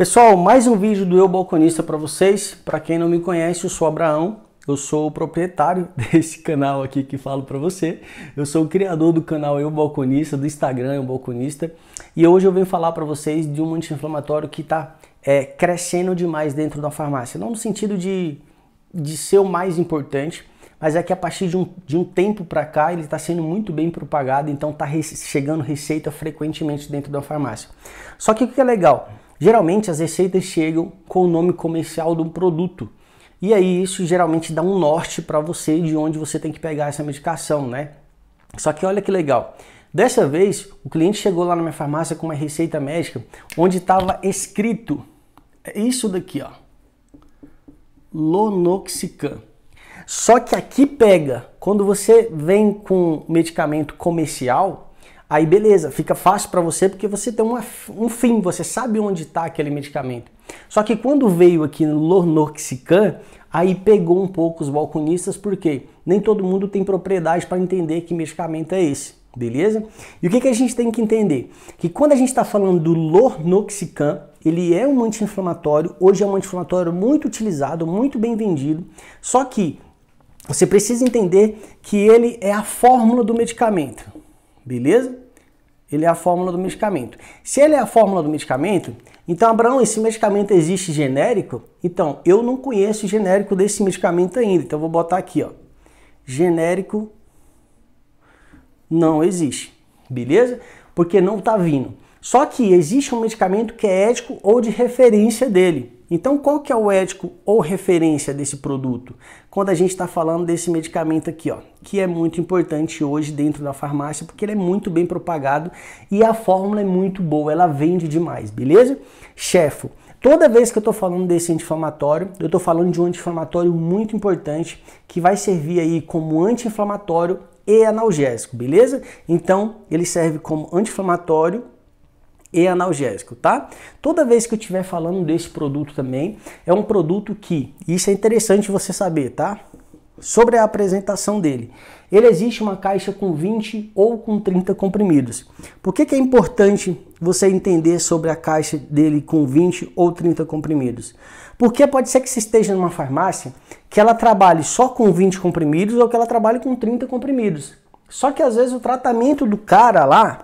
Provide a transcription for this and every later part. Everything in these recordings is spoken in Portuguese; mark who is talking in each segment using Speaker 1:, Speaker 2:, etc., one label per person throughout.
Speaker 1: Pessoal, mais um vídeo do Eu Balconista para vocês. Para quem não me conhece, eu sou Abraão, eu sou o proprietário desse canal aqui que falo para você. Eu sou o criador do canal Eu Balconista, do Instagram Eu Balconista. E hoje eu venho falar para vocês de um anti-inflamatório que está é, crescendo demais dentro da farmácia. Não no sentido de, de ser o mais importante, mas é que a partir de um, de um tempo para cá ele está sendo muito bem propagado, então está re chegando receita frequentemente dentro da farmácia. Só que o que é legal? Geralmente as receitas chegam com o nome comercial do produto. E aí isso geralmente dá um norte para você de onde você tem que pegar essa medicação, né? Só que olha que legal. Dessa vez, o cliente chegou lá na minha farmácia com uma receita médica onde estava escrito é isso daqui, ó. Lonoxicam. Só que aqui pega, quando você vem com medicamento comercial, Aí beleza, fica fácil para você porque você tem uma, um fim, você sabe onde está aquele medicamento. Só que quando veio aqui no Lornoxican, aí pegou um pouco os balconistas, porque nem todo mundo tem propriedade para entender que medicamento é esse, beleza? E o que, que a gente tem que entender? Que quando a gente está falando do Lornoxican, ele é um anti-inflamatório, hoje é um anti-inflamatório muito utilizado, muito bem vendido, só que você precisa entender que ele é a fórmula do medicamento beleza? Ele é a fórmula do medicamento. Se ele é a fórmula do medicamento, então, Abraão, esse medicamento existe genérico? Então, eu não conheço o genérico desse medicamento ainda, então vou botar aqui, ó. Genérico não existe, beleza? Porque não está vindo. Só que existe um medicamento que é ético ou de referência dele. Então, qual que é o ético ou referência desse produto? Quando a gente está falando desse medicamento aqui, ó, que é muito importante hoje dentro da farmácia, porque ele é muito bem propagado e a fórmula é muito boa, ela vende demais, beleza? Chefo, Toda vez que eu estou falando desse anti-inflamatório, eu estou falando de um anti-inflamatório muito importante que vai servir aí como anti-inflamatório e analgésico, beleza? Então, ele serve como anti-inflamatório e analgésico, tá? Toda vez que eu estiver falando desse produto também, é um produto que, isso é interessante você saber, tá? Sobre a apresentação dele. Ele existe uma caixa com 20 ou com 30 comprimidos. Por que, que é importante você entender sobre a caixa dele com 20 ou 30 comprimidos? Porque pode ser que você esteja numa farmácia que ela trabalhe só com 20 comprimidos ou que ela trabalhe com 30 comprimidos. Só que às vezes o tratamento do cara lá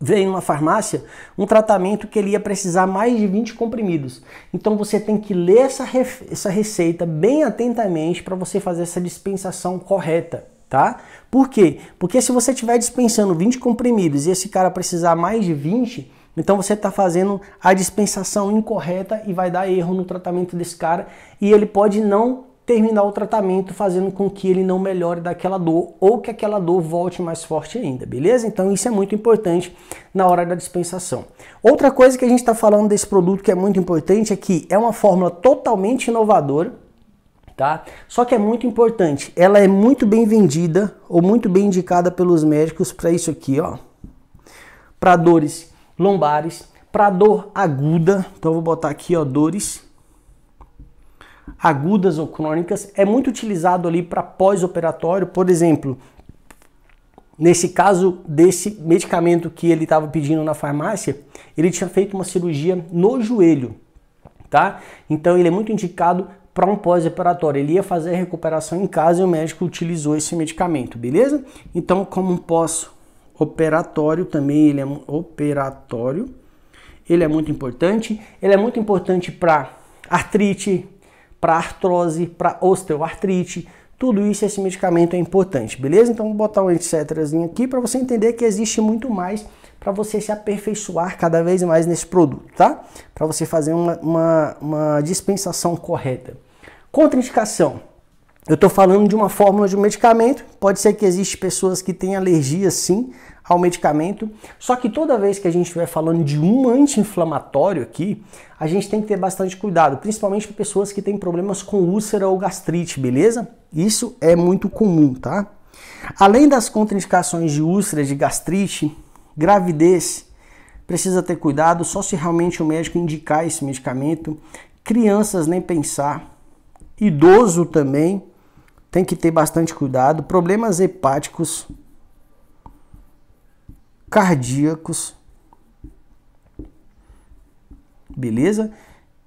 Speaker 1: veio numa farmácia um tratamento que ele ia precisar mais de 20 comprimidos. Então você tem que ler essa, essa receita bem atentamente para você fazer essa dispensação correta, tá? Por quê? Porque se você estiver dispensando 20 comprimidos e esse cara precisar mais de 20, então você está fazendo a dispensação incorreta e vai dar erro no tratamento desse cara e ele pode não terminar o tratamento fazendo com que ele não melhore daquela dor ou que aquela dor volte mais forte ainda, beleza? Então isso é muito importante na hora da dispensação. Outra coisa que a gente está falando desse produto que é muito importante é que é uma fórmula totalmente inovadora, tá? Só que é muito importante, ela é muito bem vendida ou muito bem indicada pelos médicos para isso aqui, ó, para dores lombares, para dor aguda. Então eu vou botar aqui, ó, dores agudas ou crônicas, é muito utilizado ali para pós-operatório, por exemplo, nesse caso desse medicamento que ele estava pedindo na farmácia, ele tinha feito uma cirurgia no joelho, tá? Então ele é muito indicado para um pós-operatório. Ele ia fazer a recuperação em casa e o médico utilizou esse medicamento, beleza? Então, como um pós-operatório também, ele é operatório, ele é muito importante. Ele é muito importante para artrite, para artrose, para osteoartrite. Tudo isso, esse medicamento é importante, beleza? Então vou botar um etcetrazinho aqui para você entender que existe muito mais para você se aperfeiçoar cada vez mais nesse produto, tá? Para você fazer uma, uma, uma dispensação correta. Contraindicação. Eu estou falando de uma fórmula de um medicamento. Pode ser que existam pessoas que têm alergia sim ao medicamento. Só que toda vez que a gente estiver falando de um anti-inflamatório aqui, a gente tem que ter bastante cuidado, principalmente para pessoas que têm problemas com úlcera ou gastrite, beleza? Isso é muito comum, tá? Além das contraindicações de úlcera, de gastrite, gravidez, precisa ter cuidado só se realmente o médico indicar esse medicamento. Crianças nem pensar. Idoso também, tem que ter bastante cuidado. Problemas hepáticos, cardíacos, beleza?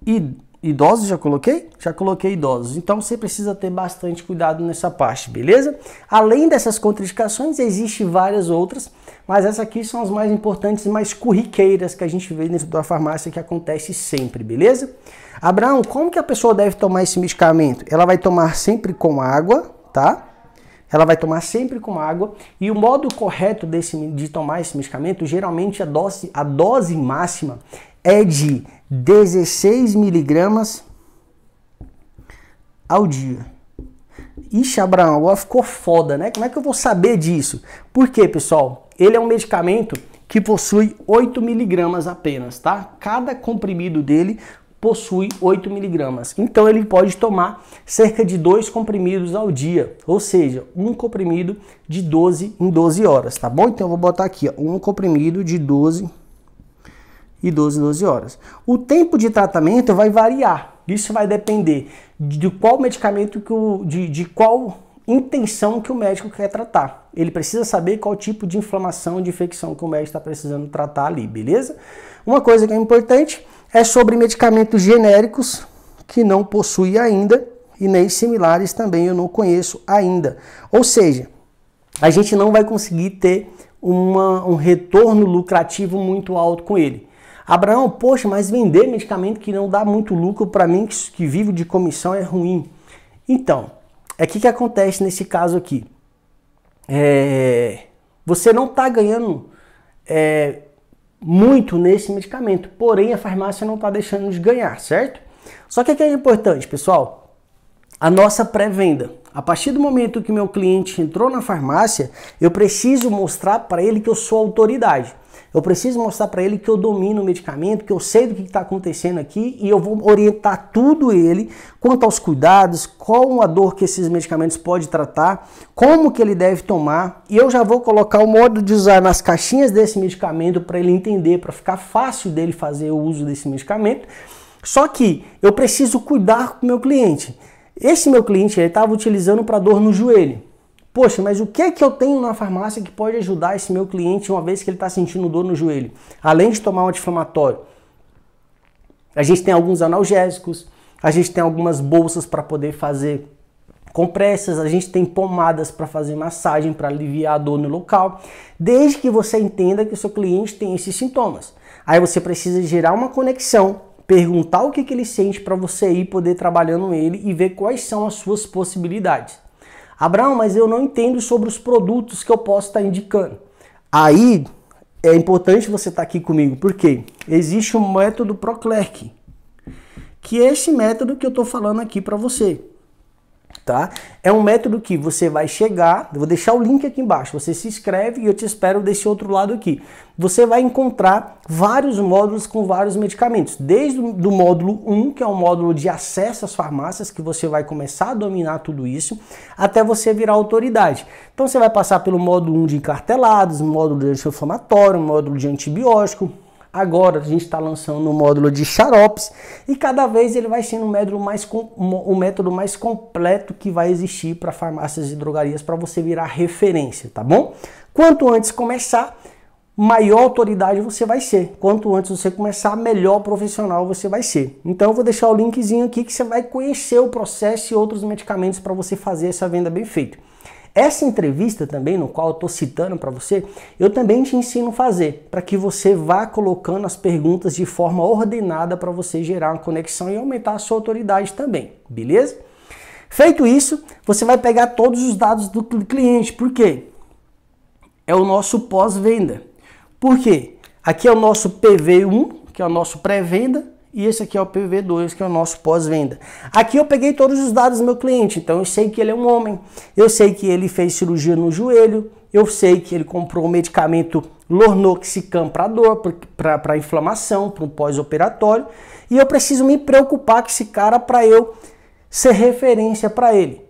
Speaker 1: E Idosos já coloquei? Já coloquei idosos. Então você precisa ter bastante cuidado nessa parte, beleza? Além dessas contraindicações, existem várias outras, mas essas aqui são as mais importantes e mais curriqueiras que a gente vê dentro da farmácia que acontece sempre, beleza? Abraão, como que a pessoa deve tomar esse medicamento? Ela vai tomar sempre com água, tá? Ela vai tomar sempre com água e o modo correto desse, de tomar esse medicamento, geralmente a dose, a dose máxima é de 16 miligramas ao dia. Ixi, Abraão, agora ficou foda, né? Como é que eu vou saber disso? Porque, pessoal? Ele é um medicamento que possui 8 miligramas apenas, tá? Cada comprimido dele possui 8 miligramas. Então ele pode tomar cerca de dois comprimidos ao dia, ou seja, um comprimido de 12 em 12 horas, tá bom? Então eu vou botar aqui, ó, um comprimido de 12 e 12 12 horas. O tempo de tratamento vai variar. Isso vai depender de qual medicamento que o, de, de qual intenção que o médico quer tratar. Ele precisa saber qual tipo de inflamação, de infecção que o médico está precisando tratar ali, beleza? Uma coisa que é importante é sobre medicamentos genéricos que não possui ainda e nem similares também eu não conheço ainda. Ou seja, a gente não vai conseguir ter uma, um retorno lucrativo muito alto com ele. Abraão, poxa, mas vender medicamento que não dá muito lucro para mim, que, que vivo de comissão, é ruim. Então, é o que, que acontece nesse caso aqui. É, você não está ganhando é, muito nesse medicamento, porém a farmácia não está deixando de ganhar, certo? Só que o que é importante, pessoal? A nossa pré-venda. A partir do momento que meu cliente entrou na farmácia, eu preciso mostrar para ele que eu sou autoridade. Eu preciso mostrar para ele que eu domino o medicamento, que eu sei do que está acontecendo aqui e eu vou orientar tudo ele quanto aos cuidados, qual a dor que esses medicamentos podem tratar, como que ele deve tomar e eu já vou colocar o modo de usar nas caixinhas desse medicamento para ele entender, para ficar fácil dele fazer o uso desse medicamento. Só que eu preciso cuidar com o meu cliente. Esse meu cliente ele estava utilizando para dor no joelho. Poxa, mas o que é que eu tenho na farmácia que pode ajudar esse meu cliente uma vez que ele está sentindo dor no joelho? Além de tomar um anti-inflamatório, a gente tem alguns analgésicos, a gente tem algumas bolsas para poder fazer compressas, a gente tem pomadas para fazer massagem para aliviar a dor no local, desde que você entenda que o seu cliente tem esses sintomas. Aí você precisa gerar uma conexão, perguntar o que, que ele sente para você ir poder trabalhando ele e ver quais são as suas possibilidades. Abraão, mas eu não entendo sobre os produtos que eu posso estar indicando. Aí é importante você estar aqui comigo, porque existe um método Proclerc, que é esse método que eu estou falando aqui para você tá? É um método que você vai chegar, vou deixar o link aqui embaixo, você se inscreve e eu te espero desse outro lado aqui. Você vai encontrar vários módulos com vários medicamentos, desde o módulo 1, que é o módulo de acesso às farmácias, que você vai começar a dominar tudo isso, até você virar autoridade. Então você vai passar pelo módulo 1 de encartelados, módulo de anti-inflamatório, módulo de antibiótico, Agora a gente está lançando o um módulo de xaropes e cada vez ele vai sendo um método mais, um método mais completo que vai existir para farmácias e drogarias para você virar referência, tá bom? Quanto antes começar, maior autoridade você vai ser. Quanto antes você começar, melhor profissional você vai ser. Então eu vou deixar o linkzinho aqui que você vai conhecer o processo e outros medicamentos para você fazer essa venda bem feita. Essa entrevista também, no qual eu estou citando para você, eu também te ensino a fazer, para que você vá colocando as perguntas de forma ordenada para você gerar uma conexão e aumentar a sua autoridade também, beleza? Feito isso, você vai pegar todos os dados do cliente, por quê? É o nosso pós-venda. Por quê? Aqui é o nosso PV1, que é o nosso pré-venda, e esse aqui é o PV2, que é o nosso pós-venda. Aqui eu peguei todos os dados do meu cliente, então eu sei que ele é um homem, eu sei que ele fez cirurgia no joelho, eu sei que ele comprou o medicamento Lornoxicam para dor, para inflamação, para um pós-operatório, e eu preciso me preocupar com esse cara para eu ser referência para ele.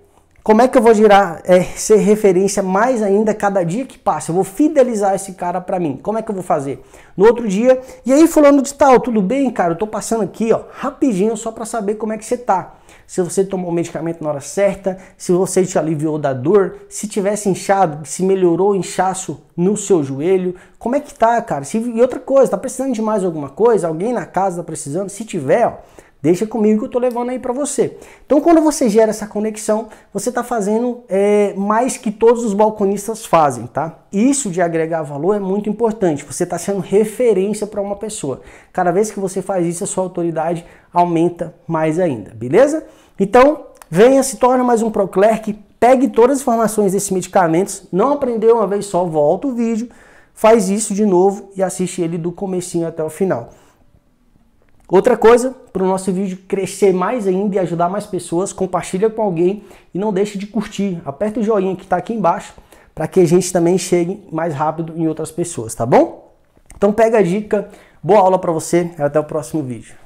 Speaker 1: Como é que eu vou girar, é, ser referência mais ainda cada dia que passa? Eu vou fidelizar esse cara para mim. Como é que eu vou fazer? No outro dia, e aí fulano de tal, tudo bem, cara? Eu tô passando aqui, ó, rapidinho só para saber como é que você tá. Se você tomou o medicamento na hora certa, se você te aliviou da dor, se tivesse inchado, se melhorou o inchaço no seu joelho, como é que tá, cara? Se, e outra coisa, tá precisando de mais alguma coisa? Alguém na casa tá precisando? Se tiver, ó, Deixa comigo que eu estou levando aí para você. Então, quando você gera essa conexão, você está fazendo é, mais que todos os balconistas fazem, tá? Isso de agregar valor é muito importante. Você está sendo referência para uma pessoa. Cada vez que você faz isso, a sua autoridade aumenta mais ainda, beleza? Então, venha, se torne mais um Proclerc, pegue todas as informações desses medicamentos. Não aprendeu uma vez só, volta o vídeo, faz isso de novo e assiste ele do comecinho até o final. Outra coisa, para o nosso vídeo crescer mais ainda e ajudar mais pessoas, compartilha com alguém e não deixe de curtir. Aperta o joinha que está aqui embaixo para que a gente também chegue mais rápido em outras pessoas, tá bom? Então pega a dica, boa aula para você e até o próximo vídeo.